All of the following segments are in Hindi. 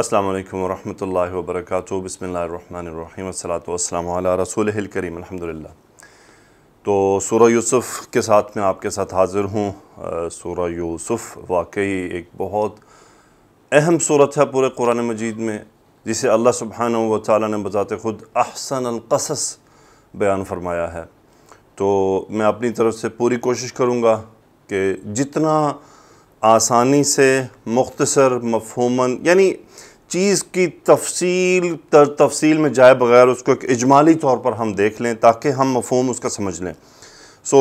अल्लाम वालेकुम वरहमतुल्लाहि वबरकatuह बिस्मिल्लाहिर्रहमानिर्रहीम अस्सलातु वस्सलामु अला रसूलिल करीम अल्हम्दुलिल्लाह तो सूरह यूसुफ़ के साथ मैं आपके साथ हाज़िर हूँ सूरह यूसुफ़ वाकई एक बहुत अहम सूरत है पूरे कुरान मजीद में जिसे अल्लाह सुबहान व ताली ने बजात ख़ुद अहसन अलकसस बयान फरमाया है तो मैं अपनी तरफ से पूरी कोशिश करूँगा कि जितना आसानी से मुख्तसर मफहूमन यानी चीज़ की तफसील तर तफसील में जाए बगैर उसको एक इजमाली तौर पर हम देख लें ताकि हम मफहम उसका समझ लें सो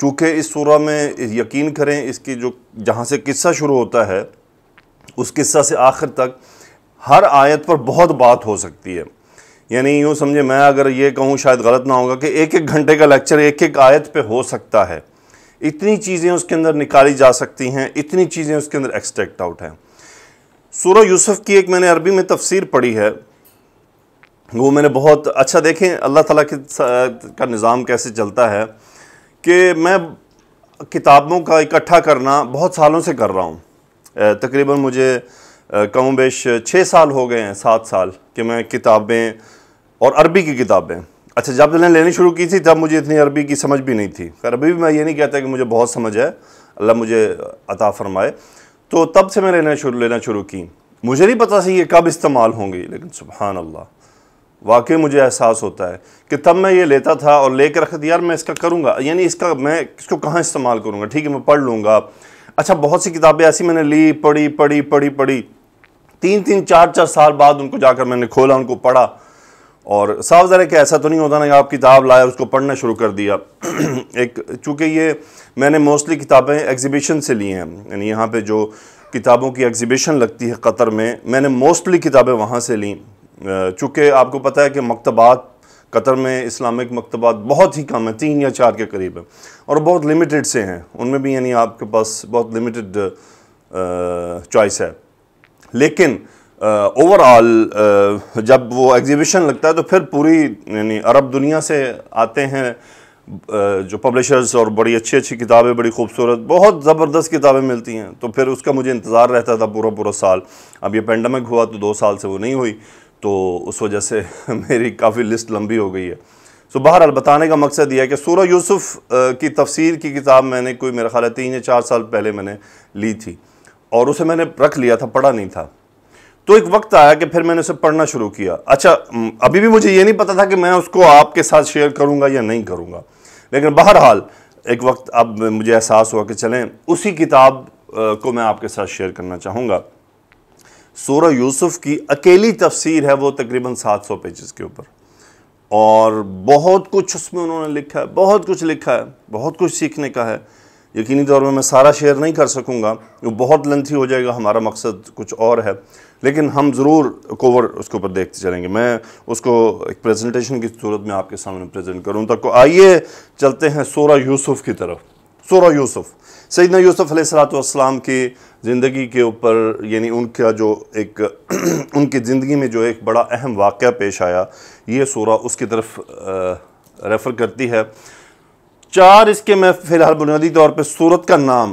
चूँकि इस सूरह में यकीन करें इसकी जो जहाँ से किस्सा शुरू होता है उस किस्सा से आखिर तक हर आयत पर बहुत बात हो सकती है यानी यूँ समझे मैं अगर ये कहूँ शायद गलत ना होगा कि एक एक घंटे का लेक्चर एक एक आयत पे हो सकता है इतनी चीज़ें उसके अंदर निकाली जा सकती हैं इतनी चीज़ें उसके अंदर एक्सट्रैक्ट आउट हैं सूर यूसुफ की एक मैंने अरबी में तफसीर पढ़ी है वो मैंने बहुत अच्छा देखें अल्लाह ताला के का निज़ाम कैसे चलता है कि मैं किताबों का इकट्ठा करना बहुत सालों से कर रहा हूँ तकरीबन मुझे कम बेश छः साल हो गए हैं सात साल कि मैं किताबें और अरबी की किताबें अच्छा जब मैंने लेनी शुरू की थी तब मुझे इतनी अरबी की समझ भी नहीं थी अरबी भी मैं ये नहीं कहता कि मुझे बहुत समझ है अल्लाह मुझे अता फरमाए तो तब से मैं लेना शुरू लेना शुरू की मुझे नहीं पता सही ये कब इस्तेमाल होंगे लेकिन सुबहान अल्लाह वाकई मुझे एहसास होता है कि तब मैं ये लेता था और ले कर रखा था यार मैं इसका करूँगा यानी इसका मैं इसको कहाँ इस्तेमाल करूँगा ठीक है मैं पढ़ लूँगा अच्छा बहुत सी किताबें ऐसी मैंने ली पढ़ी पढ़ी पढ़ी पढ़ी तीन तीन चार चार साल बाद उनको जाकर मैंने खोला उनको पढ़ा और साफ ज़रा कि ऐसा तो नहीं होता ना कि आप किताब लाया उसको पढ़ना शुरू कर दिया एक चूँकि ये मैंने मोस्टली किताबें एग्ज़िबिशन से ली हैं यानी यहाँ पे जो किताबों की एग्ज़िबिशन लगती है कतर में मैंने मोस्टली किताबें वहाँ से लीं चूँकि आपको पता है कि मकतबात कतर में इस्लामिक मकतबात बहुत ही कम है तीन या चार के करीब हैं और बहुत लिमिटेड से हैं उनमें भी यानी आपके पास बहुत लिमिटेड चॉइस है लेकिन ओवरऑल जब वो एग्ज़िबिशन लगता है तो फिर पूरी यानी अरब दुनिया से आते हैं जो पब्लिशर्स और बड़ी अच्छी अच्छी किताबें बड़ी खूबसूरत बहुत ज़बरदस्त किताबें मिलती हैं तो फिर उसका मुझे इंतज़ार रहता था पूरा पूरा साल अब ये पेंडेमिक हुआ तो दो साल से वो नहीं हुई तो उस वजह से मेरी काफ़ी लिस्ट लंबी हो गई है सो बहरहाल बताने का मकसद यह है कि सूर्य यूसुफ की तफसीर की किताब मैंने कोई मेरा ख्याल तीन या चार साल पहले मैंने ली थी और उसे मैंने रख लिया था पढ़ा नहीं था तो एक वक्त आया कि फिर मैंने उसे पढ़ना शुरू किया अच्छा अभी भी मुझे ये नहीं पता था कि मैं उसको आपके साथ शेयर करूंगा या नहीं करूंगा लेकिन बहरहाल एक वक्त अब मुझे एहसास हुआ कि चलें उसी किताब को मैं आपके साथ शेयर करना चाहूँगा सोरा यूसुफ की अकेली तफसीर है वो तकरीबन 700 पेजेस के ऊपर और बहुत कुछ उसमें उन्होंने लिखा है बहुत कुछ लिखा है बहुत कुछ सीखने का है यकीनी तौर पर मैं सारा शेयर नहीं कर सकूँगा वो बहुत लेंथी हो जाएगा हमारा मकसद कुछ और है लेकिन हम ज़रूर कोवर उसके ऊपर देखते चलेंगे मैं उसको एक प्रेजेंटेशन की सूरत में आपके सामने प्रेजेंट करूँ तक आइए चलते हैं सोरा यूसुफ़ की तरफ सोरा यूसुफ़ सैदना यूसुफ़ सलाम की ज़िंदगी के ऊपर यानी उनका जो एक उनकी ज़िंदगी में जो एक बड़ा अहम वाक़ पेश आया ये सोरा उसकी तरफ रेफ़र करती है चार इसके मैं फ़िलहाल बुनियादी तौर पर सूरत का नाम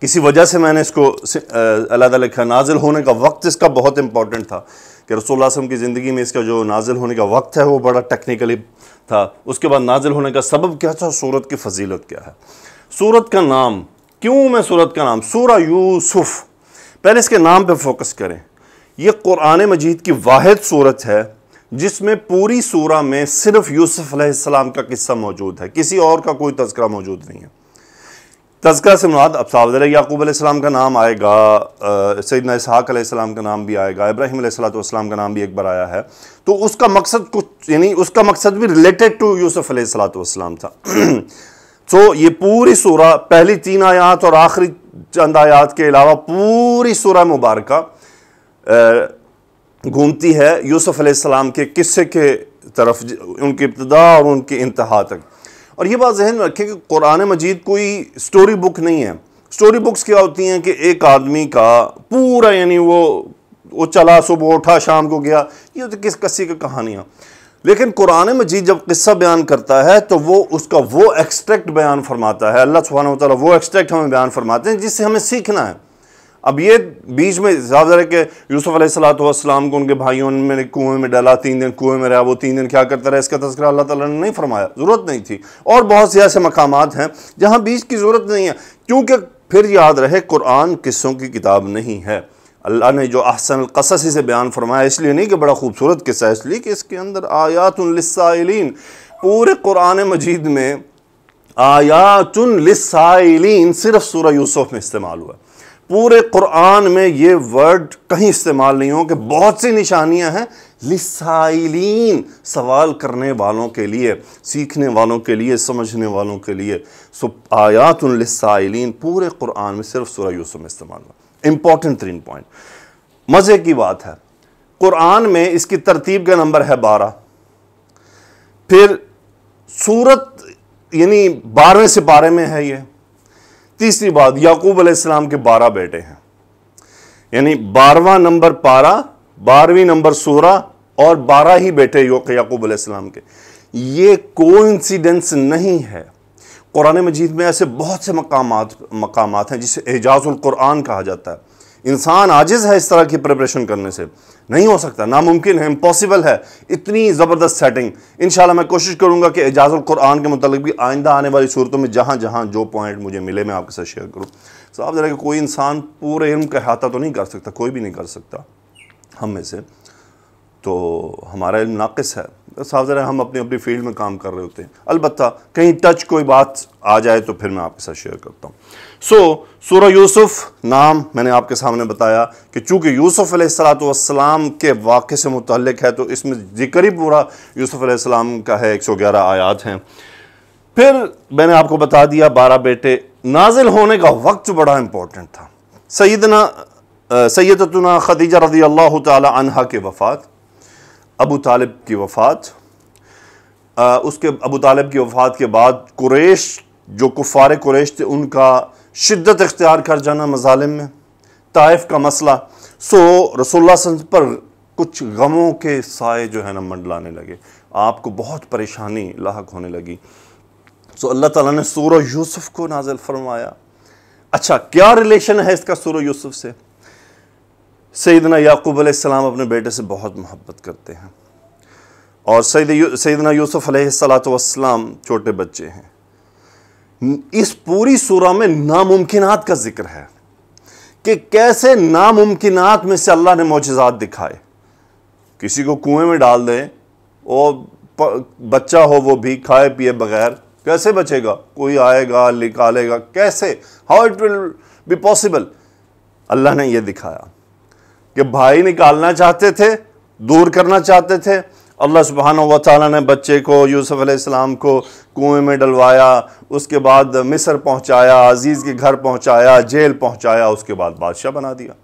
किसी वजह से मैंने इसको अलहदा लिखा नाजिल होने का वक्त इसका बहुत इंपॉर्टेंट था कि आसम की ज़िंदगी में इसका जो नाजिल होने का वक्त है वो बड़ा टेक्निकली था उसके बाद नाजिल होने का सबब क्या था सूरत की फजीलत क्या है सूरत का नाम क्यों मैं सूरत का नाम सूरा यूसुफ पहले इसके नाम पर फोकस करें यह कुरान मजीद की वाद सूरत है जिसमें पूरी सूरह में सिर्फ यूसुफ सलाम का किस्सा मौजूद है किसी और का कोई तस्करा मौजूद नहीं है तस्करा से मुराद अब सावद याकूब आसमाम का नाम आएगा सैदना इसहाकाम का नाम भी आएगा इब्राहिम सलाम का नाम भी एक बार आया है तो उसका मकसद कुछ यानी उसका मकसद भी रिलेटेड टू यूसुफ सलाम था तो ये पूरी सूरह पहली तीन आयात और आखिरी चंद आयात के अलावा पूरी सूरह मुबारक घूमती है यूसुफ अलैहिस्सलाम के किस्से के तरफ उनकी इब्तदा और उनके इंतहा तक और ये बात जहन में रखें कि कुरान मजीद कोई स्टोरी बुक नहीं है स्टोरी बुक्स क्या होती हैं कि एक आदमी का पूरा यानी वो वो चला सुबह उठा शाम को गया ये तो किस कस्सी की कहानियाँ लेकिन कुरान मजीद जब किस्सा बयान करता है तो वो उसका वो एक्सट्रैक्ट बयान फरमाता है अल्लाह सुबहाना वो एक्सट्रैक्ट हमें बयान फरमाते हैं जिससे हमें सीखना है अब ये बीच में ज़्यादा कि यूसुफ अलैहिस्सलाम को उनके भाइयों ने कुएं में डाला तीन दिन कुएं में रहा वो तीन दिन क्या करता रहा इसका तस्करा अल्लाह ताला ने नहीं फरमाया ज़रूरत नहीं थी और बहुत से ऐसे मकाम हैं जहाँ बीच की ज़रूरत नहीं है क्योंकि फिर याद रहे कुरान किस्सों की किताब नहीं है अल्लाह ने जो अहसन कसस से बयान फरमाया इसलिए नहीं कि बड़ा खूबसूरत किस्सा है इसलिए कि इसके अंदर आयातुलसाइलिन पूरे कुरान मजीद में आयातुलसाइलिन सिर्फ सूर्य यूसुफ में इस्तेमाल हुआ है पूरे कुरान में ये वर्ड कहीं इस्तेमाल नहीं हो कि बहुत सी निशानियां हैं लिसाइलिन सवाल करने वालों के लिए सीखने वालों के लिए समझने वालों के लिए सो आयात पूरे कुरान में सिर्फ सूर्य यूसुफ में इस्तेमाल हुआ इंपॉर्टेंट तरीन पॉइंट मज़े की बात है कुरान में इसकी तरतीब का नंबर है बारह फिर सूरत यानी बारहवें सिपारे में है ये तीसरी बात याकूब अलैहिस्सलाम के बारह बेटे हैं यानी बारवा नंबर पारा बारहवीं नंबर सोरह और बारह ही बेटे याकूब अलैहिस्सलाम के ये कोइंसिडेंस नहीं है कुरान मजीद में ऐसे बहुत से मकाम मकाम हैं जिसे एजाज़ुल कुरान कहा जाता है इंसान आजिज़ है इस तरह की प्रिपरेशन करने से नहीं हो सकता नामुमकिन है इम्पॉसिबल है इतनी ज़बरदस्त सेटिंग इन मैं कोशिश करूँगा कि एजाज़ कुरान के मतलब भी आइंदा आने वाली सूरतों में जहाँ जहाँ जो पॉइंट मुझे मिले मैं आपके साथ शेयर करूँ साहब ज़रा कि कोई इंसान पूरे इम का अहाता तो नहीं कर सकता कोई भी नहीं कर सकता हम में से तो हमारा इल्म नाकस है साहब ज़रा हम अपनी अपनी फील्ड में काम कर रहे होते हैं अलबत्त कहीं टच कोई बात आ जाए तो फिर मैं आपके साथ शेयर करता हूँ सो सूर यूसुफ नाम मैंने आपके सामने बताया कि चूंकि यूसुफ अलैहिस्सलाम के वाक़े से मुतल है तो इसमें जिक्र ही पूरा यूसुफ अलैहिस्सलाम का है एक सौ ग्यारह आयात हैं फिर मैंने आपको बता दिया बारह बेटे नाजिल होने का वक्त बड़ा इंपॉर्टेंट था सैदना सैदतना खदीजा रजी अल्लाह तहा के वफ़ात अबू तालिब की वफ़ात उसके अबू तालिब की वफ़ात के बाद कुरेश जो कुफ़ार कुरैश थे उनका शिद्दत इख्तियार कर जाना मजालिम में ताइफ का मसला सो रसोल्ला पर कुछ गमों के साय जो है ना मंडलाने लगे आपको बहुत परेशानी लाक होने लगी सो अल्लाह ताला ने सूर यूसुफ को नाजिल फरमाया अच्छा क्या रिलेशन है इसका सूर यूसुफ से सैदना याकूब अलैहिस्सलाम अपने बेटे से बहुत मोहब्बत करते हैं और सैद सैदना यूसुफ अलैहिस्सलाम छोटे बच्चे हैं इस पूरी सूरह में नामुमकिनात का जिक्र है कि कैसे नामुमकिनात में से अल्लाह ने मोजात दिखाए किसी को कुएं में डाल दें और बच्चा हो वो भी खाए पिए बगैर कैसे बचेगा कोई आएगा निकालेगा कैसे how it will be possible Allah ने ये दिखाया कि भाई निकालना चाहते थे दूर करना चाहते थे अल्लाह सुबहाना व ताली ने बच्चे को यूसुफ़ अलैहिस्सलाम को कुएं में डलवाया उसके बाद मिस्र पहुंचाया अज़ीज़ के घर पहुंचाया जेल पहुंचाया उसके बाद बादशाह बना दिया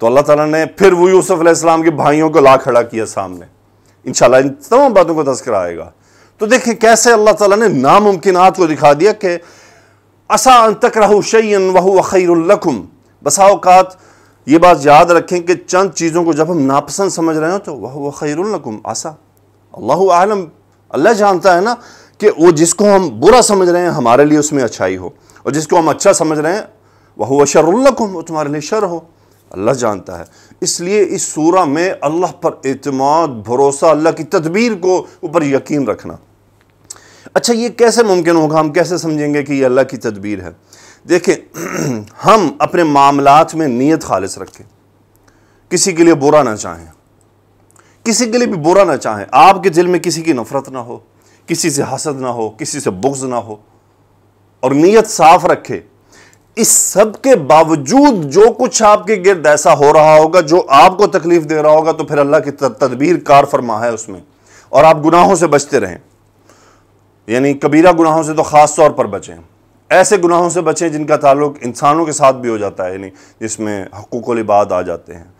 तो अल्लाह ताला ने फिर वो यूसुफ़ अलैहिस्सलाम के भाइयों को ला खड़ा किया सामने इंशाल्लाह इन तमाम बातों को तस्कर आएगा तो देखें कैसे अल्लाह ताला ने नामुमकिन को दिखा दिया कि असा तक रहू शैन वह खैरकुम बसाओकात ये बात याद रखें कि चंद चीज़ों को जब हम नापसंद समझ रहे हो तो वह वह खैरकुम आसा अल्लाह आलम अल्लाह जानता है ना कि वो जिसको हम बुरा समझ रहे हैं हमारे लिए उसमें अच्छाई हो और जिसको हम अच्छा समझ रहे हैं वह वह शरकुम वो तुम्हारे लिए शर हो अल्लाह जानता है इसलिए इस सूरा में अल्लाह पर अतमाद भरोसा अल्लाह की तदबीर को ऊपर यकीन रखना अच्छा ये कैसे मुमकिन होगा हम कैसे समझेंगे कि ये अल्लाह की तदबीर है देखें हम अपने मामलात में नीयत खालिश रखें किसी के लिए बुरा ना चाहें किसी के लिए भी बुरा ना चाहें आपके दिल में किसी की नफरत ना हो किसी से हसद ना हो किसी से बुग्ज ना हो और नीयत साफ रखे इस सब के बावजूद जो कुछ आपके गिरद ऐसा हो रहा होगा जो आपको तकलीफ दे रहा होगा तो फिर अल्लाह की तदबीर कार फरमा है उसमें और आप गुनाहों से बचते रहें यानी कबीरा गुनाहों से तो ख़ास तौर पर बचें ऐसे गुनाहों से बचें जिनका ताल्लुक इंसानों के साथ भी हो जाता है यानी जिसमें हकूक़ लिबाद आ जाते हैं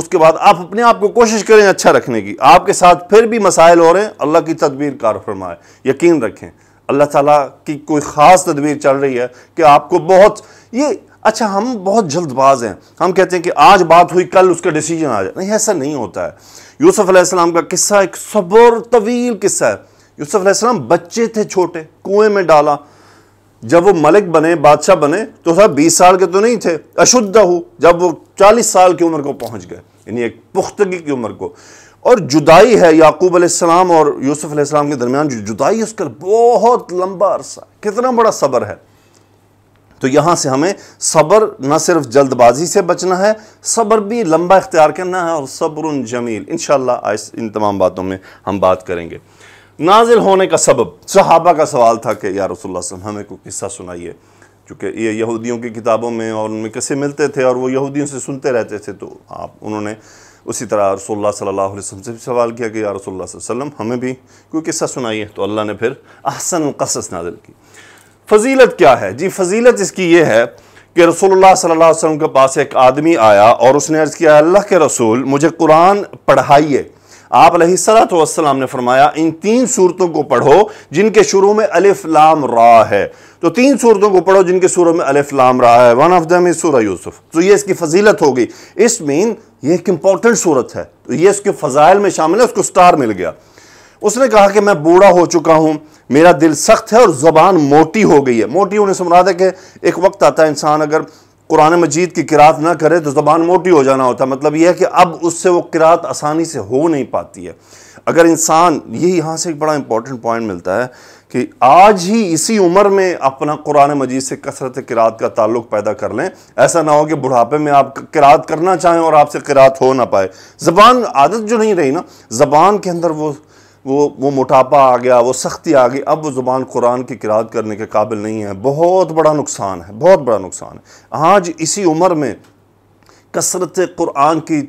उसके बाद आप अपने आप को कोशिश करें अच्छा रखने की आपके साथ फिर भी मसाइल हो रहे हैं अल्लाह की तदबीर कार फरमाए यकीन रखें अल्लाह ताला की कोई ख़ास तदबीर चल रही है कि आपको बहुत ये अच्छा हम बहुत जल्दबाज हैं हम कहते हैं कि आज बात हुई कल उसका डिसीजन आ जाए नहीं ऐसा नहीं होता है यूसुफ़ अलैहिस्सलाम का किस्सा एक सबर तवील किस्सा है यूसुफ़ अलैहिस्सलाम बच्चे थे छोटे कुएं में डाला जब वो मलिक बने बादशाह बने तो साहब बीस साल के तो नहीं थे अशुद्ध हो जब वो चालीस साल की उम्र को पहुंच गए यानी एक पुख्तगी की उम्र को और जुदाई है याकूब आसमाम और यूसुफ आसमाम के दरमियान जो जुदाई उसका बहुत लंबा अरसा कितना बड़ा सब्र है तो यहाँ से हमें सब्र न सिर्फ जल्दबाजी से बचना है सब्र भी लंबा इख्तियार करना है और सब्र जमील इन इन तमाम बातों में हम बात करेंगे नाजिल होने का सबब सहाबा का सवाल था कि या रसोल्ला हमें कोई किस्सा सुनाइए चूँकि ये यहूदियों की किताबों में और उनमें किस्से मिलते थे और वो यहूदियों से सुनते रहते थे तो आप उन्होंने उसी तरह रसोल्ला सल्ला वसम से भी सवाल किया कि या रसोल्ला वसम हमें भी कोई किस्सा सुनाइए तो अल्लाह ने फिर अहसन कसस नाजिल की फजीलत क्या है जी फजीलत इसकी ये है कि रसोल्ला सल्ला वसल्लम के पास एक आदमी आया और उसने अर्ज़ किया अल्लाह के रसूल मुझे कुरान पढ़ाइए आप सलाम ने फरमाया इन तीन सूरतों को पढ़ो जिनके शुरू में अलिफ लाम रा है तो तीन सूरतों को पढ़ो जिनके शुरू में अलिफ लाम रा है वन ऑफ दम इज सूर यूसुफ तो ये इसकी फजीलत गई इस मीन ये एक इंपॉर्टेंट सूरत है तो ये इसके फजाइल में शामिल है उसको स्टार मिल गया उसने कहा कि मैं बूढ़ा हो चुका हूँ मेरा दिल सख्त है और ज़बान मोटी हो गई है मोटी होने से मुराद है कि एक वक्त आता है इंसान अगर कुरान मजीद की किरात ना करे तो ज़बान मोटी हो जाना होता मतलब यह है कि अब उससे वो किरात आसानी से हो नहीं पाती है अगर इंसान ये यहाँ से एक बड़ा इंपॉर्टेंट पॉइंट मिलता है कि आज ही इसी उम्र में अपना कुरान मजीद से कसरत किरात का ताल्लुक पैदा कर लें ऐसा ना हो कि बुढ़ापे में आप किरात करना चाहें और आपसे किरात हो ना पाए ज़बान आदत जो नहीं रही ना ज़बान के अंदर वो वो वो मोटापा आ गया वो सख्ती आ गई अब वो ज़ुबान कुरान की किराद करने के काबिल नहीं है बहुत बड़ा नुकसान है बहुत बड़ा नुकसान है आज इसी उम्र में कसरत कुरान की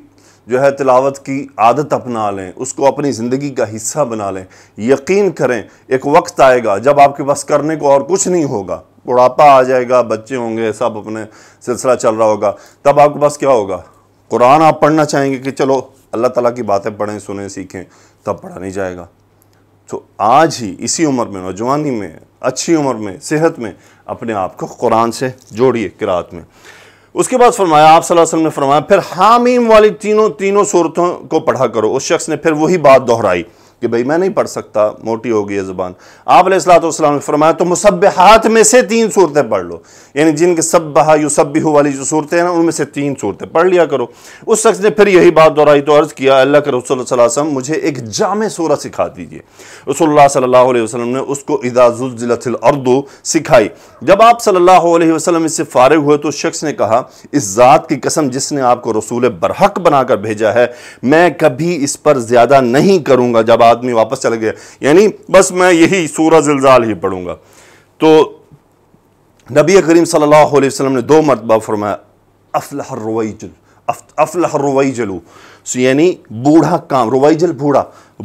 जो है तिलावत की आदत अपना लें उसको अपनी ज़िंदगी का हिस्सा बना लें यकीन करें एक वक्त आएगा जब आपके पास करने को और कुछ नहीं होगा बुढ़ापा आ जाएगा बच्चे होंगे सब अपने सिलसिला चल रहा होगा तब आपके पास क्या होगा कुरान आप पढ़ना चाहेंगे कि चलो अल्लाह ताला की बातें पढ़ें सुने सीखें तब पढ़ा नहीं जाएगा तो आज ही इसी उम्र में नौजवानी में अच्छी उम्र में सेहत में अपने आप को कुरान से जोड़िए किरात में उसके बाद फरमाया आप वसल्लम ने फरमाया फिर हामीम वाली तीनों तीनों सूरतों को पढ़ा करो उस शख्स ने फिर वही बात दोहराई कि भाई मैं नहीं पढ़ सकता मोटी होगी ये ज़ुबान आप सलाम ने फरमाया तो मुसब हाथ में से तीन सूरतें पढ़ लो यानी जिनके सब बहा युसबी वाली जो सूरतें हैं ना उनमें से तीन सूरतें पढ़ लिया करो उस शख्स ने फिर यही बात दोहराई तो अर्ज़ किया अल्लाह के रसोल वसम मुझे एक जाम सूर सिखा दीजिए रसोल्ला सल्ला वसलम ने उसको इदाजुलजिलतिल अर्दो सिखाई जब आप सल्ला वसलम इससे फारग हुए तो शख्स ने कहा इस ज़ात की कसम जिसने आपको रसूल बरहक बनाकर भेजा है मैं कभी इस पर ज़्यादा नहीं करूँगा जब आप आदमी वापस चला गया यानी बस मैं यही सूरज जिलजाल ही पढ़ूंगा तो नबी करीम सल्लल्लाहु अलैहि वसल्लम ने दो मरतबा फरमाया अफलह रवैजल अफलह रवैजलू सो यानी बूढ़ा काम रवैजल बूढ़ा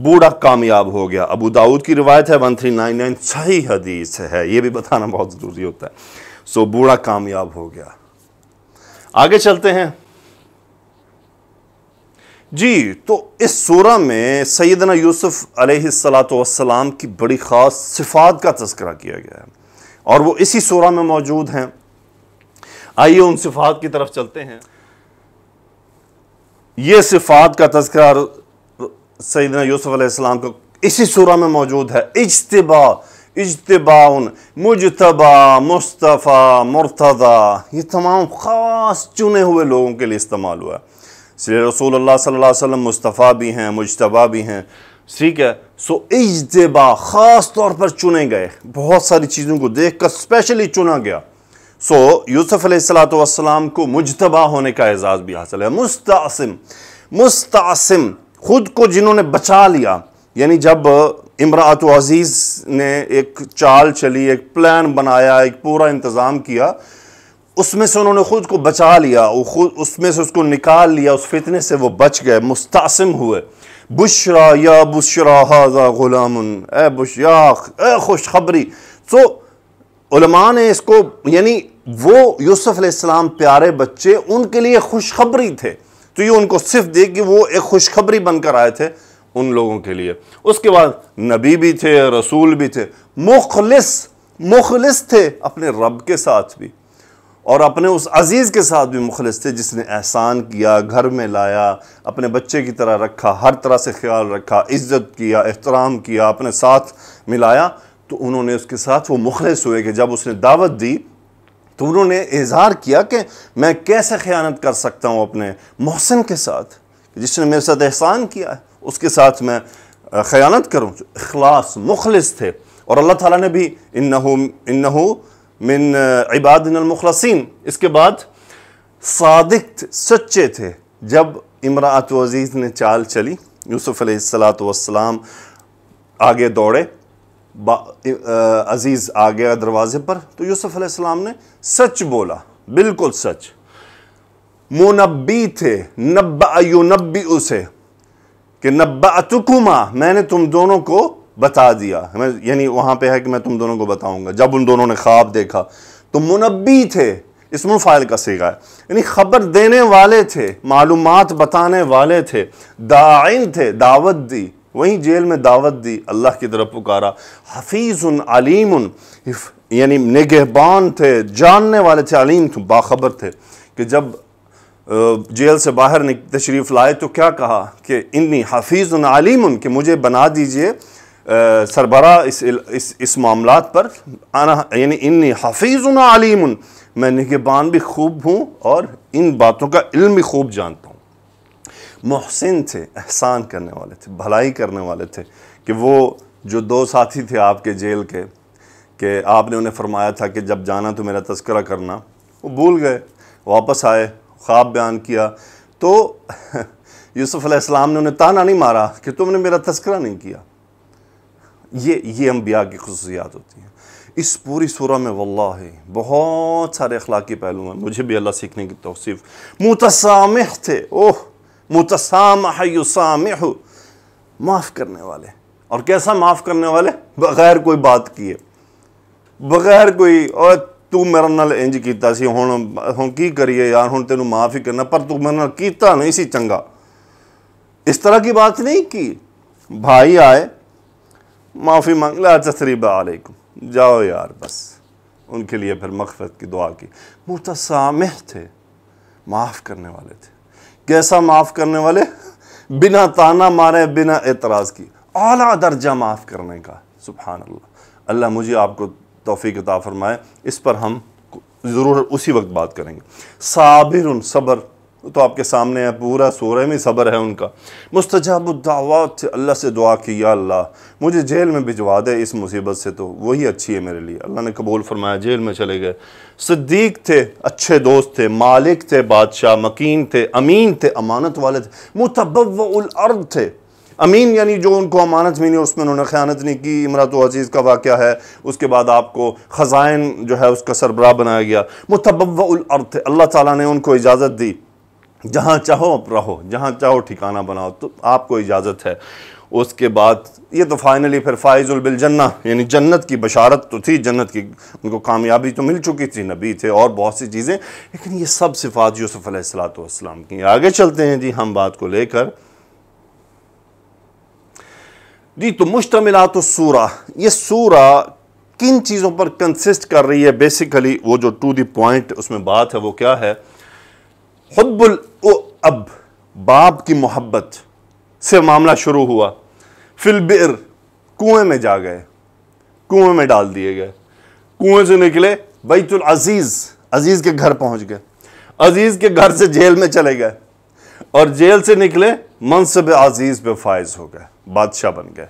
बूढ़ा कामयाब हो गया अबू दाऊद की रिवायत है वन थ्री नाइन नाइन सही हदीस है ये भी बताना बहुत ज़रूरी होता है सो बूढ़ा कामयाब हो गया आगे चलते हैं जी तो इस सूरा में सैदना यूसुफ अलैहिस्सलाम की बड़ी ख़ास सिफात का तस्करा किया गया है और वो इसी सूरा में मौजूद हैं आइए उन सिफात की तरफ चलते हैं ये सिफात का तस्करा सैदना यूसुफ अलैहिस्सलाम को इसी सूरा में मौजूद है इजतबा इजतबाउन मुजतबा मुस्तफ़ा मुर्तदा ये तमाम ख़ास चुने हुए लोगों के लिए इस्तेमाल हुआ है श्री रसूल अल्लाह सल्लल्लाहु अलैहि वसल्लम मुस्तफ़ा भी हैं मुशतबा भी हैं ठीक है सो इजतबा ख़ास तौर पर चुने गए बहुत सारी चीज़ों को देख कर स्पेशली चुना गया सो यूसुफ़ सलाम को मुजतबा होने का एजाज़ भी हासिल है मुस्तासिम मुस्तासिम खुद को जिन्होंने बचा लिया यानी जब इमरात अजीज़ ने एक चाल चली एक प्लान बनाया एक पूरा इंतज़ाम किया उसमें से उन्होंने खुद को बचा लिया खुद उसमें से उसको निकाल लिया उस फितने से वो बच गए मुस्तासिम हुए बुशरा या बुशरा हाजा गुलाम ए बुशयाख ए खुशखबरी तो उलमा ने इसको यानी वो यूसुफ अलैहिस्सलाम प्यारे बच्चे उनके लिए खुशखबरी थे तो ये उनको सिर्फ दे कि वो एक खुशखबरी बनकर आए थे उन लोगों के लिए उसके बाद नबी भी थे रसूल भी थे मुखलिस मुखलिस थे अपने रब के साथ भी और अपने उस अज़ीज़ के साथ भी मुखलस थे जिसने एहसान किया घर में लाया अपने बच्चे की तरह रखा हर तरह से ख्याल रखा इज़्ज़त किया एहतराम किया अपने साथ मिलाया तो उन्होंने उसके साथ वो मुखलस हुए कि जब उसने दावत दी तो उन्होंने इजहार किया कि मैं कैसे ख़यानत कर सकता हूँ अपने मोहसिन के साथ जिसने मेरे साथ एहसान किया है उसके साथ मैं ख़यानत करूँ अखलास मुखलस थे और अल्लाह ताली ने भी इन नहू मिन मुखलसिन इसके बाद सादिक सच्चे थे जब इमरात अजीज़ ने चाल चली यूसुफ सलाम आगे दौड़े अज़ीज़ आ गया दरवाज़े पर तो यूसुफ सलाम ने सच बोला बिल्कुल सच मुनबी थे नब्बा नब्बी उसे कि नब्बा तुकुमा मैंने तुम दोनों को बता दिया हमें यानी वहाँ पे है कि मैं तुम दोनों को बताऊँगा जब उन दोनों ने ख्वाब देखा तो मुनबी थे इसमें फ़ाइल का सीगा है यानी ख़बर देने वाले थे मालूम बताने वाले थे दाइन थे दावत दी वहीं जेल में दावत दी अल्लाह की तरफ पुकारा हफीज़ अलीम यानी निगहबान थे जानने वाले थे अलीम थे बाखबर थे कि जब जेल से बाहर तशरीफ़ लाए तो क्या कहा कि इन्नी हफीज़ अलीम कि मुझे बना दीजिए सरबरा इस इस इस मामला पर आना यानी इन हफीज़ आलिम मैं निगबान भी खूब हूँ और इन बातों का इल्म भी खूब जानता हूँ मोहसिन थे एहसान करने वाले थे भलाई करने वाले थे कि वो जो दो साथी थे आपके जेल के कि आपने उन्हें फरमाया था कि जब जाना तो मेरा तस्करा करना वो भूल गए वापस आए ख्वाब बयान किया तो यूसुफ़ ने उन्हें ताना नहीं मारा कि तुमने मेरा तस्करा नहीं किया ये ये अम्बिया की खसूसियात होती हैं इस पूरी सूरह में वल्ला है बहुत सारे अखलाकी पहलू हैं मुझे भी अल्लाह सीखने की तोसीफ़ मुतसाम थे ओह मुतसाम युसाम माफ़ करने वाले और कैसा माफ़ करने वाले बगैर कोई बात किए बगैर कोई और तू मेरे नाल इंज किया हूँ ਹੁਣ की करिए यार हूँ तेन माफ़ ही करना पर तू मेरे ਮੇਰੇ ਨਾਲ ਕੀਤਾ ਨਹੀਂ ਸੀ ਚੰਗਾ ਇਸ ਤਰ੍ਹਾਂ ਕੀ ਬਾਤ ਨਹੀਂ ਕੀ माफ़ी मांग ला तसरीबा जाओ यार बस उनके लिए फिर मगफरत की दुआ की मुतसामह थे माफ़ करने वाले थे कैसा माफ़ करने वाले बिना ताना मारे बिना एतराज़ की अला दर्जा माफ़ करने का सुबहान अल्लाह अल्लाह मुझे आपको तोफ़ी अता फ़रमाए इस पर हम ज़रूर उसी वक्त बात करेंगे साबिर सब्र तो आपके सामने है पूरा सोरह में सब्र है उनका मुस्तजाब दावत अल्लाह से दुआ की या अल्लाह मुझे जेल में भिजवा दे इस मुसीबत से तो वही अच्छी है मेरे लिए अल्लाह ने कबूल फरमाया जेल में चले गए सिद्दीक थे अच्छे दोस्त थे मालिक थे बादशाह मकीन थे अमीन थे अमानत वाले थे मुतबर्द थे अमीन यानी जो उनको अमानत मिली उसमें उन्होंने ख्यानत नहीं की इमरात अजीज़ का वाक़ है उसके बाद आपको ख़जाइन जो है उसका सरबराह बनाया गया मुतबर्द अल्लाह ताली ने उनको इजाज़त दी जहाँ चाहो आप रहो जहाँ चाहो ठिकाना बनाओ तो आपको इजाज़त है उसके बाद ये तो फाइनली फिर फ़ायज़ुल जन्ना यानी जन्नत की बशारत तो थी जन्नत की उनको कामयाबी तो मिल चुकी थी नबी थे और बहुत सी चीज़ें लेकिन ये सब सिफात यूसुफ़ सलाम की आगे चलते हैं जी हम बात को लेकर जी तो मुश्तमिलात सूरा ये सूरा किन चीज़ों पर कंसिस्ट कर रही है बेसिकली वो जो टू द पॉइंट उसमें बात है वो क्या है हब्बुल अब बाप की मोहब्बत से मामला शुरू हुआ फिलबिर कुएं में जा गए कुएं में डाल दिए गए कुएं से निकले बैतुल अजीज़ अजीज़ के घर पहुंच गए अजीज़ के घर से जेल में चले गए और जेल से निकले मनसब अजीज़ पे फायज हो गए बादशाह बन गए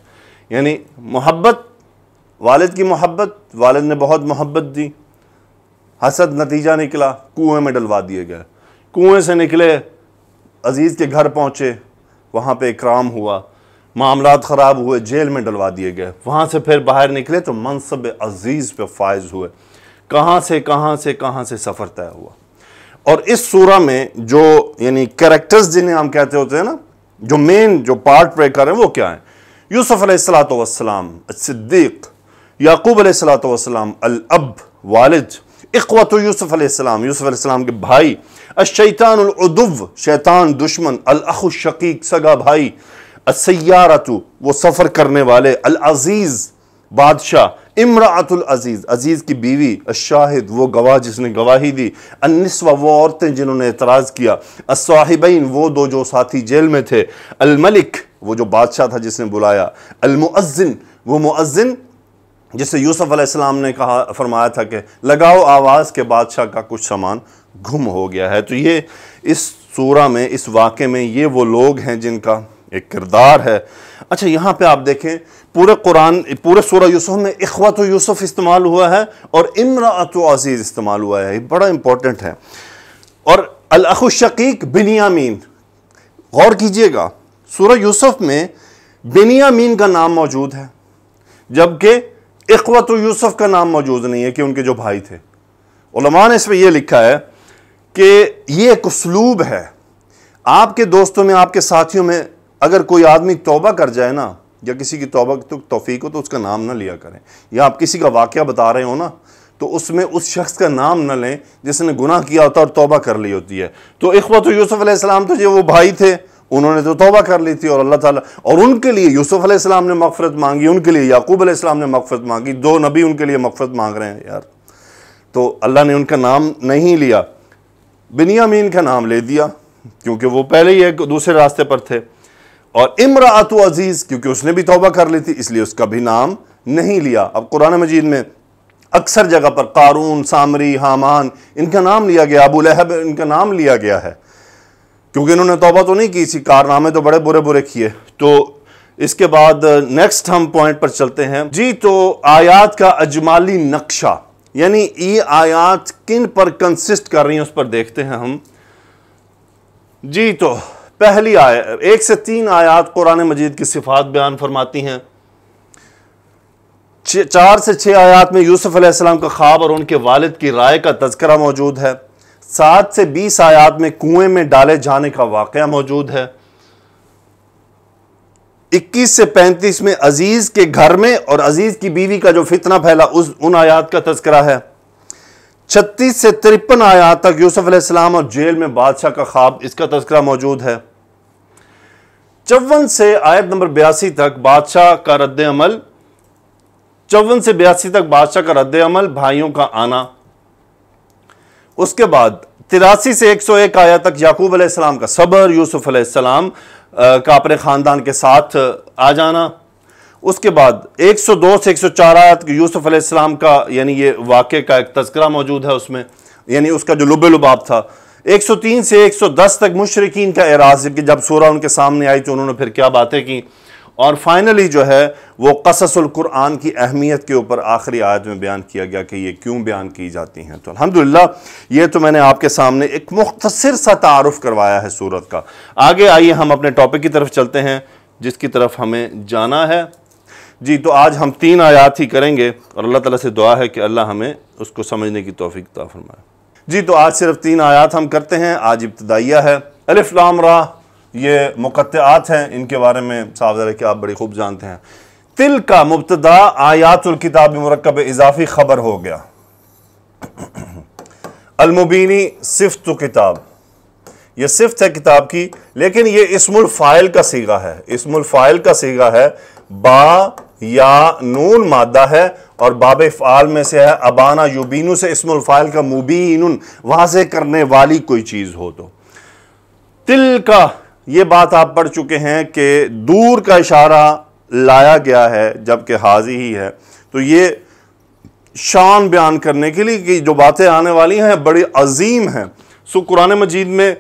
यानी मोहब्बत वालिद की मोहब्बत वालिद ने बहुत मोहब्बत दी हसद नतीजा निकला कुएं में डलवा दिए गए कुएं से निकले अजीज़ के घर पहुँचे वहाँ पे इकराम हुआ मामला ख़राब हुए जेल में डलवा दिए गए वहाँ से फिर बाहर निकले तो मनसब अजीज़ पे फायज हुए कहाँ से कहाँ से कहाँ से सफ़र तय हुआ और इस सूरा में जो यानी कैरेक्टर्स जिन्हें हम कहते होते हैं ना जो मेन जो पार्ट प्ले कर वो क्या है यूसुफ़ सलाम सिद्दीक याकूब सलाम अल अब वालिद इकवत यूसुफ़ यूसुफ़ के भाई उदुव शैतान दुश्मन अलअुशकीक सगा भाई असैारतु वो सफ़र करने वाले अलअज़ीज़ बादशाह इमरातुल अजीज़ अजीज़ की बीवी अशाहिद वो गवाह जिसने गवाही दी अनस्वा वो औरतें जिन्होंने एतराज़ किया असाहिबैन वो दो जो साथी जेल में थे अलमलिक वो जो बादशाह था जिसने बुलाया अलमुअज़िन वो मुअज़िन जिसे यूसुफ़ ने कहा फरमाया था कि लगाओ आवाज़ के बादशाह का कुछ सामान गुम हो गया है तो ये इस सूरा में इस वाक़े में ये वो लोग हैं जिनका एक किरदार है अच्छा यहाँ पे आप देखें पूरे कुरान पूरे सूरह यूसुफ में इखवत यूसुफ इस्तेमाल हुआ है और इमरात अजीज़ इस्तेमाल हुआ है बड़ा इम्पोर्टेंट है और अलअुशकीक बिनियामीन गौर कीजिएगा सूरह यूसुफ में बिनियामीन का नाम मौजूद है जबकि इखवत यूसुफ का नाम मौजूद नहीं है कि उनके जो भाई थे ने इस पर यह लिखा है कि ये एक उसलूब है आपके दोस्तों में आपके साथियों में अगर कोई आदमी तोबा कर जाए ना या किसी की की तो तोफ़ी हो तो उसका नाम ना लिया करें या आप किसी का वाक़ बता रहे हो ना तो उसमें उस शख्स का नाम ना लें जिसने गुनाह किया होता और तौबा कर ली होती है तो इकबत यूसुफ़ अलैहिस्सलाम तो ये वो भाई थे उन्होंने तो तोबा कर ली थी और अल्लाह ताला और उनके लिए यूसुफ़ अलैहिस्सलाम ने मफरत मांगी उनके लिए याकूब अलैहिस्सलाम ने मगफरत मांगी दो नबी उनके लिए मफ़रत मांग रहे हैं यार तो अल्लाह ने उनका नाम नहीं लिया बिनियामीन का नाम ले दिया क्योंकि वो पहले ही एक दूसरे रास्ते पर थे और इमरातु अजीज़ क्योंकि उसने भी तोबा कर ली थी इसलिए उसका भी नाम नहीं लिया अब कुरान मजीद में अक्सर जगह पर कारून सामरी हामान इनका नाम लिया गया अबू लहब इनका नाम लिया गया है क्योंकि इन्होंने तोबा तो नहीं की इसी कारनामे तो बड़े बुरे बुरे किए तो इसके बाद नेक्स्ट हम पॉइंट पर चलते हैं जी तो आयात का अजमाली नक्शा यानी ये आयात किन पर कंसिस्ट कर रही है उस पर देखते हैं हम जी तो पहली आय एक से तीन आयात कुरान मजीद की सिफात बयान फरमाती हैं चार से छः आयात में यूसुफ अलैहिस्सलाम का ख्वाब और उनके वालिद की राय का तस्करा मौजूद है सात से बीस आयात में कुएं में डाले जाने का वाक़ मौजूद है 21 से 35 में अजीज के घर में और अजीज की बीवी का जो फितना फैला उस उन आयात का तस्करा है 36 से तिरपन आयात तक यूसुफ अलैहिस्सलाम और जेल में बादशाह का ख्वाब इसका तस्करा मौजूद है चौवन से आयत नंबर बयासी तक बादशाह का रद्द अमल चौवन से बयासी तक बादशाह का रद्द अमल भाइयों का आना उसके बाद तिरासी से एक सौ एक आया तक याकूब अलैहिस्सलाम का सबर यूसुफ अलैहिस्सलाम का अपने ख़ानदान के साथ आ जाना उसके बाद 102 से 104 आया तक यूसुफ अलैहिस्सलाम का यानी ये वाक़े का एक तस्करा मौजूद है उसमें यानी उसका जो लुबे लुबाब था 103 से 110 तक मुशरकिन का एराज जब सूरा उनके सामने आई तो उन्होंने फिर क्या बातें की और फाइनली जो है वो कससल कुरान की अहमियत के ऊपर आखिरी आयत में बयान किया गया कि ये क्यों बयान की जाती हैं तो अल्हम्दुलिल्लाह ये तो मैंने आपके सामने एक मुख्तसर सा तारफ़ करवाया है सूरत का आगे आइए हम अपने टॉपिक की तरफ चलते हैं जिसकी तरफ हमें जाना है जी तो आज हम तीन आयात ही करेंगे और अल्लाह ताला से दुआ है कि अल्लाह हमें उसको समझने की तोफ़ी फरमाए जी तो आज सिर्फ तीन आयात हम करते हैं आज इब्तदाइया है अलिफ्लाम रहा ये मुक़ात हैं इनके बारे में साफ़ ज़रा कि आप बड़ी खूब जानते हैं तिल का मुबतदा आयातुल किताब मरकब इजाफी खबर हो गया अलमुबीनी सिफ्त किताब यह सिफ्त है किताब की लेकिन यह इसमुल फ़ाइल का सीगा है इसमुल फ़ाइल का सीगा है बा या नून मादा है और बाब फ़ाल में से है अबाना युबीनू से इसमुल फ़ाइल का मुबीन वहां से करने वाली कोई चीज़ हो तो तिल का ये बात आप पढ़ चुके हैं कि दूर का इशारा लाया गया है जबकि हाजी ही है तो ये शान बयान करने के लिए कि जो बातें आने वाली हैं बड़ी अजीम हैं सो कुरान मजीद में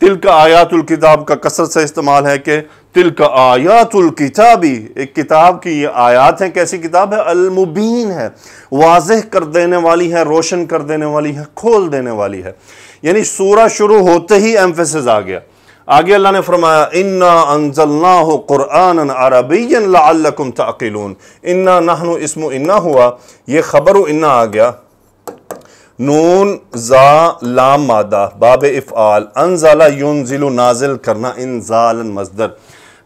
तिल का आयातुल किताब का कसर से इस्तेमाल है कि तिल का आयातुल किताबी एक किताब की ये आयात हैं कैसी किताब है अलमुबीन है वाजह कर देने वाली है रोशन कर देने वाली है खोल देने वाली है यानी सूरा शुरू होते ही एम्फेसिस आ गया आगे अल्लाह ने फरमाया इन्ना अरबीन लाकुम तकिलून इन्ना नहनु इसम इन्ना हुआ ये ख़बर इन्ना आ गया नून जा लाम मादा बाब इफ़ाल अनजाला यून जिलो नाजिल करना इन जाल मजदर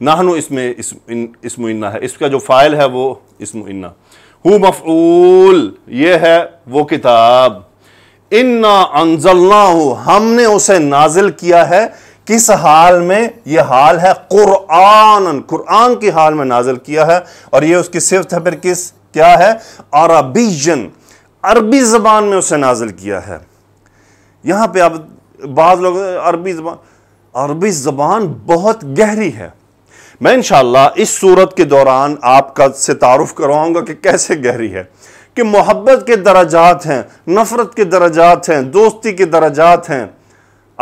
नाहनु इसमें इसम इन्ना है इसका जो फ़ाइल है वो इसम इन्ना हु मफूल ये है वो किताब इन्ना अनजल्ला हमने उसे नाजिल किया है किस हाल में यह हाल है कुरान कुरान की हाल में नाजल किया है और यह उसकी सिफत है फिर किस क्या है अरबीजन अरबी ज़बान में उसे नाजिल किया है यहाँ पे आप बाद लोग अरबी ज़बान अरबी ज़बान बहुत गहरी है मैं इन इस सूरत के दौरान आपका से तारफ़ करवाऊँगा कि कैसे गहरी है कि मोहब्बत के दर्जात हैं नफ़रत के दर्जात हैं दोस्ती के दर्जात हैं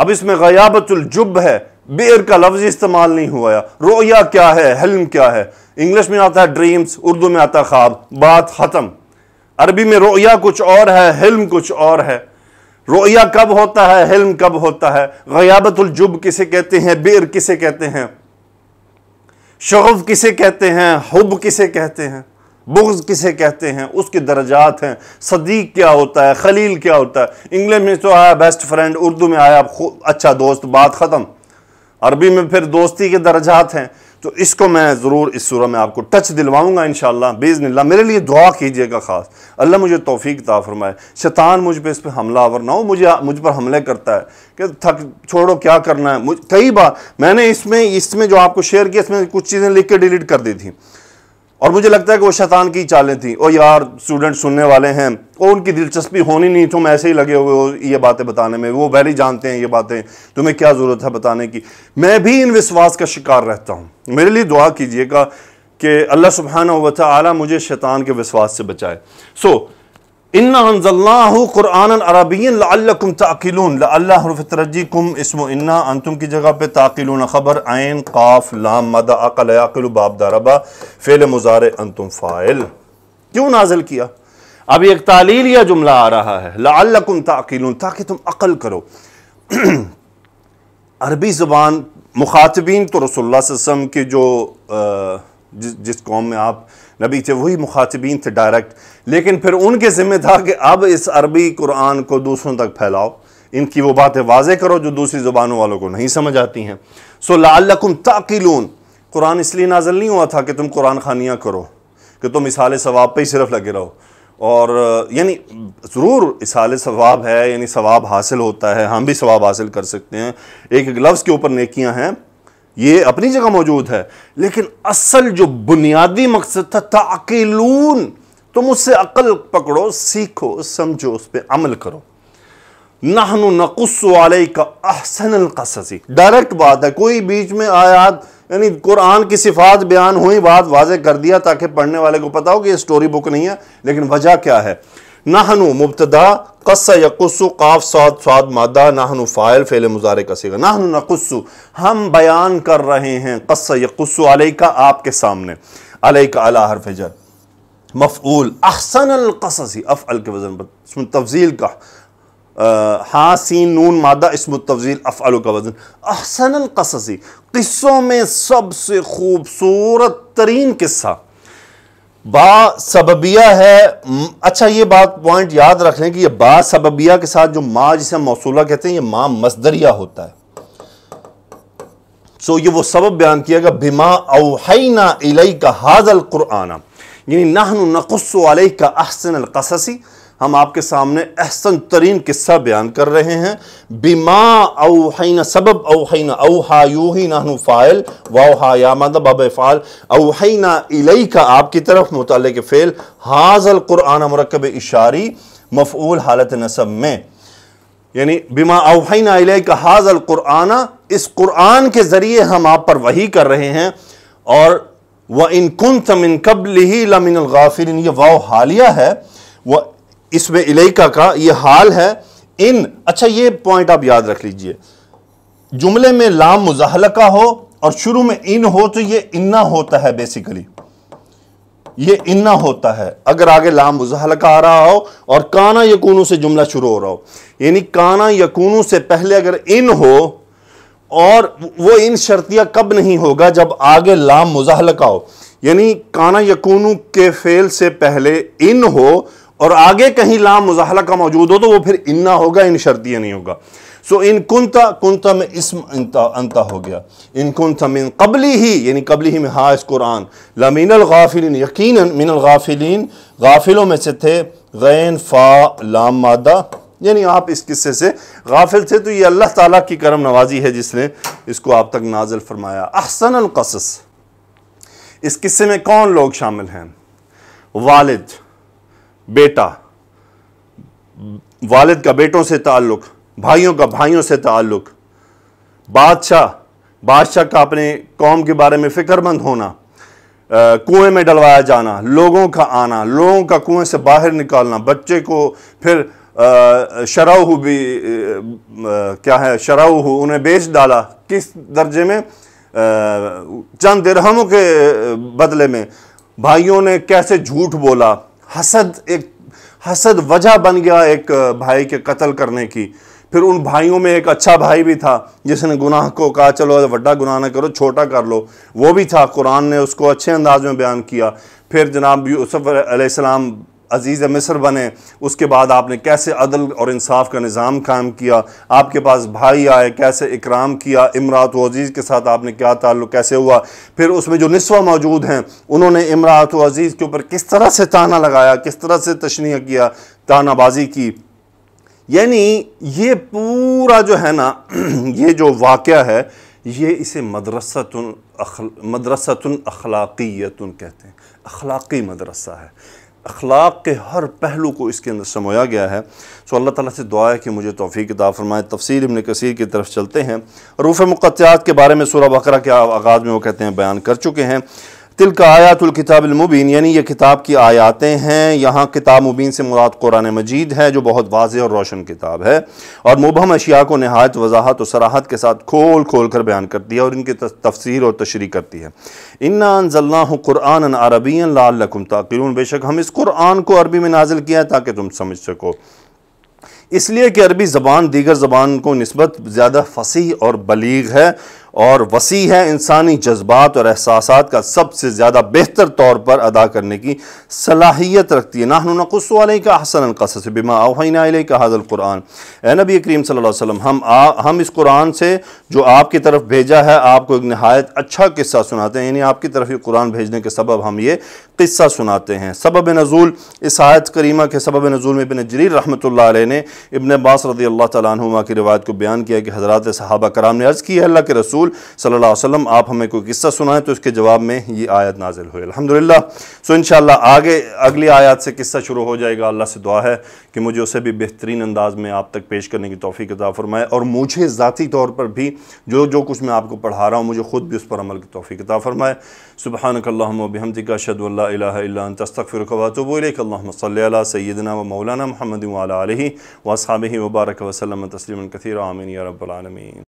अब इसमें गयाबतुलजुब है बेर का लफ्ज़ इस्तेमाल नहीं हुआ है रोया क्या है हल्म क्या है इंग्लिश में आता है ड्रीम्स उर्दू में आता है ख्वाब बात ख़त्म अरबी में रोया कुछ और है हिल्म कुछ और है रोया कब होता है हिल्म कब होता है गयाबतुलजुब किसे कहते हैं बेर किसे कहते हैं शगफ किसे कहते हैं हुब किसे कहते हैं बुग्ज़ किसे कहते हैं उसके दर्जात हैं सदीक क्या होता है खलील क्या होता है इंग्लिश में तो आया बेस्ट फ्रेंड उर्दू में आया अच्छा दोस्त बात ख़त्म अरबी में फिर दोस्ती के दर्जात हैं तो इसको मैं ज़रूर इस सूरह में आपको टच दिलवाऊंगा इन बेज़निल्ला मेरे लिए दुआ कीजिएगा ख़ास अल्लाह मुझे तोफ़ीक ता फरमाए शैतान मुझ पर इस पर हमला आवर ना हो मुझे मुझ पर हमले करता है कि थक छोड़ो क्या करना है मुझ कई बार मैंने इसमें इसमें जो आपको शेयर किया इसमें कुछ चीज़ें लिख के डिलीट कर दी थी और मुझे लगता है कि वो शैतान की चालें थी ओ यार स्टूडेंट सुनने वाले हैं ओ उनकी दिलचस्पी होनी नहीं तुम ऐसे ही लगे हुए हो ये बातें बताने में वो वैली जानते हैं ये बातें तुम्हें क्या ज़रूरत है बताने की मैं भी इन विश्वास का शिकार रहता हूँ मेरे लिए दुआ कीजिएगा कि अल्लाह सुबहाना था आला मुझे शैतान के विश्वास से बचाए सो so, इन्ना की जगह पर ख़बर काफ लाम मदा अकल फ़ेल अंतुम फ़ाइल क्यों किया अब एक तालील जुमला आ रहा है लाकुम ताकिलून ताकि तुम अकल करो अरबी ज़बान मुखातबीन तो रसोल्ला के जो आ, जिस जिस कौम में आप नबी थे वही मुखातबीन थे डायरेक्ट लेकिन फिर उनके ज़िम्मे था कि अब इस अरबी कुरान को दूसरों तक फैलाओ इनकी वो बातें वाजे करो जो दूसरी ज़ुबानों वालों को नहीं समझ आती हैं सो लाकुम ताकिलून कुरान इसलिए नाजल नहीं हुआ था कि तुम कुरान खानियाँ करो कि तुम इसाल सवाब पर ही सिर्फ लगे रहो और यानी ज़रूर इसाल सवाब है यानी सवाब हासिल होता है हम भी सवाब हासिल कर सकते हैं एक लफ्ज़ के ऊपर नेकियां हैं ये अपनी जगह मौजूद है लेकिन असल जो बुनियादी मकसद था ताकिलून तुम उससे अकल पकड़ो सीखो समझो उस पर अमल करो नहनु नकुस वाले का अहसन कससी डायरेक्ट बात है कोई बीच में आयात यानी कुरान की सिफात बयान हुई बात वाजे कर दिया ताकि पढ़ने वाले को पता हो कि ये स्टोरी बुक नहीं है लेकिन वजह क्या है नाहनु मुबतदा कस्सा यकुसु काफ साद स्वाद मादा नाहनु फ़ायल फ़ेल मुजारे का सीगा नाहनु नकुसु हम बयान कर रहे हैं कस्सा यकुस्सु अलैका आपके सामने अलैका अला हर जर मफ़ूल अहसन अलकसी अफ़ल के वज़न पर इसमें तफजील का हाँ सीन नून मादा इसम तफजील अफ़ल का वज़न अहसन अलकसी किस्सों में सबसे खूबसूरत तरीन किस्सा बासबिया है अच्छा ये बात पॉइंट याद रख लें कि ये बाबिया के साथ जो माँ जिसे हम मौसूला कहते हैं ये माँ मजदरिया होता है सो ये वो सबब बयान किया गया बिमा ना इलई का हाजल कुरआना यानी नहन नकुस का अहसन कससी हम आपके सामने अहसन तरीन किस्सा बयान कर रहे हैं बीमा अवहैना सबब अवहैन अवहा यूही नाहनु फ़ाइल वाहा या अब मतलब फ़ाल अवहैना इलई का आपकी तरफ मुतल के फ़ेल हाजल क़ुरान मरकब इशारी मफूल हालत नसब में यानी बीमा अवहैना इलई का हाजल क़ुराना इस क़ुरान के ज़रिए हम आप पर वही कर रहे हैं और व कुन तमिन कबल ही लमिन गाफिर ये वाह हालिया है वह इसमें इलेका का ये हाल है इन अच्छा ये पॉइंट आप याद रख लीजिए जुमले में लाम मुजाहल का हो और शुरू में इन हो तो ये इन्ना होता है बेसिकली ये इन्ना होता है अगर आगे लाम मुजाहलका आ रहा हो और काना यकूनों से जुमला शुरू हो रहा हो यानी काना यकूनों से पहले अगर इन हो और वो इन शर्तिया कब नहीं होगा जब आगे लाम मुजाहलका हो यानी काना यकूनों के फेल से पहले इन हो और आगे कहीं लाम मुजाहला का मौजूद हो तो वो फिर इन्ना होगा इन शर्तिया नहीं होगा सो इन कुंता कुंता में इसम अंता हो गया इन कुंता मिन कबली ही यानी कबली ही में हाज कुरान लमिन गाफिलीन यकीन मिन गाफिलीन गाफिलों में से थे गैन फ़ा लाम मादा यानी आप इस किस्से से गाफिल थे तो ये अल्लाह ताला की करम नवाजी है जिसने इसको आप तक नाजल फरमाया अहसन अलकसस इस किस्से में कौन लोग शामिल हैं वालिद बेटा वालिद का बेटों से ताल्लुक़ भाइयों का भाइयों से ताल्लुक़ बादशाह बादशाह का अपने कौम के बारे में फ़िक्रमंद होना कुएं में डलवाया जाना लोगों का आना लोगों का कुएं से बाहर निकालना बच्चे को फिर शराह भी क्या है शराह उन्हें बेच डाला किस दर्जे में चंद दिरहमों के बदले में भाइयों ने कैसे झूठ बोला हसद एक हसद वजह बन गया एक भाई के कत्ल करने की फिर उन भाइयों में एक अच्छा भाई भी था जिसने गुनाह को कहा चलो वड्डा गुनाह ना करो छोटा कर लो वो भी था कुरान ने उसको अच्छे अंदाज में बयान किया फिर जनाब यूसुफ़ अजीज़ मिस्र बने उसके बाद आपने कैसे अदल और इंसाफ का निज़ाम कायम किया आपके पास भाई आए कैसे इकराम किया इमरात अजीज़ के साथ आपने क्या ताल्लुक़ कैसे हुआ फिर उसमें जो नस्वा मौजूद हैं उन्होंने इमरात अजीज़ के ऊपर किस तरह से ताना लगाया किस तरह से तशनिया किया तानाबाजी की यानी ये पूरा जो है ना ये जो वाक़ है ये इसे मदरसतन अखल मदरसतन अखलाक़ीतन कहते हैं अखलाक़ी मदरसा है अखलाक के हर पहलू को इसके अंदर समोया गया है सो अल्लाह ताला से दुआ है कि मुझे तोफ़ी किताब फरमाए तफसीर इबन कसीर की तरफ चलते हैं रूफ़ मुक़त्यात के बारे में सूरह बकरा के आगाज़ में वो कहते हैं बयान कर चुके हैं तिल का आयातुल किताब मुबीन यानी ये किताब की आयातें हैं यहाँ किताब मुबीन से मुराद कुरान मजीद है जो बहुत वाज और रोशन किताब है और मुबहम अशिया को नहायत वजाहत और सराहत के साथ खोल खोल कर बयान करती है और इनकी तफसीर और तशरी करती है इन्ना जल्ला कुरान अरबी लाकुम ताकिन बेशक हम इस कुरान को अरबी में नाजिल किया है ताकि तुम समझ सको इसलिए कि अरबी ज़बान दीगर ज़बान को नस्बत ज़्यादा फसी और बलीग है और वसी है इंसानी जज्बात और एहसास का सबसे ज़्यादा बेहतर तौर पर अदा करने की सलाहियत रखती है नाहनकुस का हसन कसस बिमा अवैना का हाजल कुरान ए नबी करीम वसल्लम हम आ, हम इस कुरान से जो आपकी तरफ भेजा है आपको एक नहायत अच्छा किस्सा सुनाते हैं यानी आपकी तरफ ये कुरान भेजने के सबब हम ये किस्सा सुनाते हैं सबब नज़ूल इस आयत करीमा के सबब नज़ूल में इबन जरीर रहमत ने इबन बास रदी अल्लाह तुमा की रिवायत को बयान किया कि हज़रत साहबा कराम ने अर्ज़ किया अल्लाह के रसूल रसूल सल्ला अलैहि आप हमें कोई किस्सा सुनाएं तो उसके जवाब में ये आयत नाजिल हुई अलहमदिल्ला सो इन आगे अगली आयत से किस्सा शुरू हो जाएगा अल्लाह से दुआ है कि मुझे उसे भी बेहतरीन अंदाज में आप तक पेश करने की तोफ़ी किताब फरमाए और मुझे ज़ाती तौर पर भी जो जो कुछ मैं आपको पढ़ा रहा हूँ मुझे ख़ुद भी उस पर अमल की तोफ़ी किताब फरमाए सुबहानकल्लाबहमदी का शदल्ला तस्तफ़िर वतबल सैदना व मौलाना महमद वाला वसाब वबारक वसलम तस्लिम कथीर आमिन रबालमीन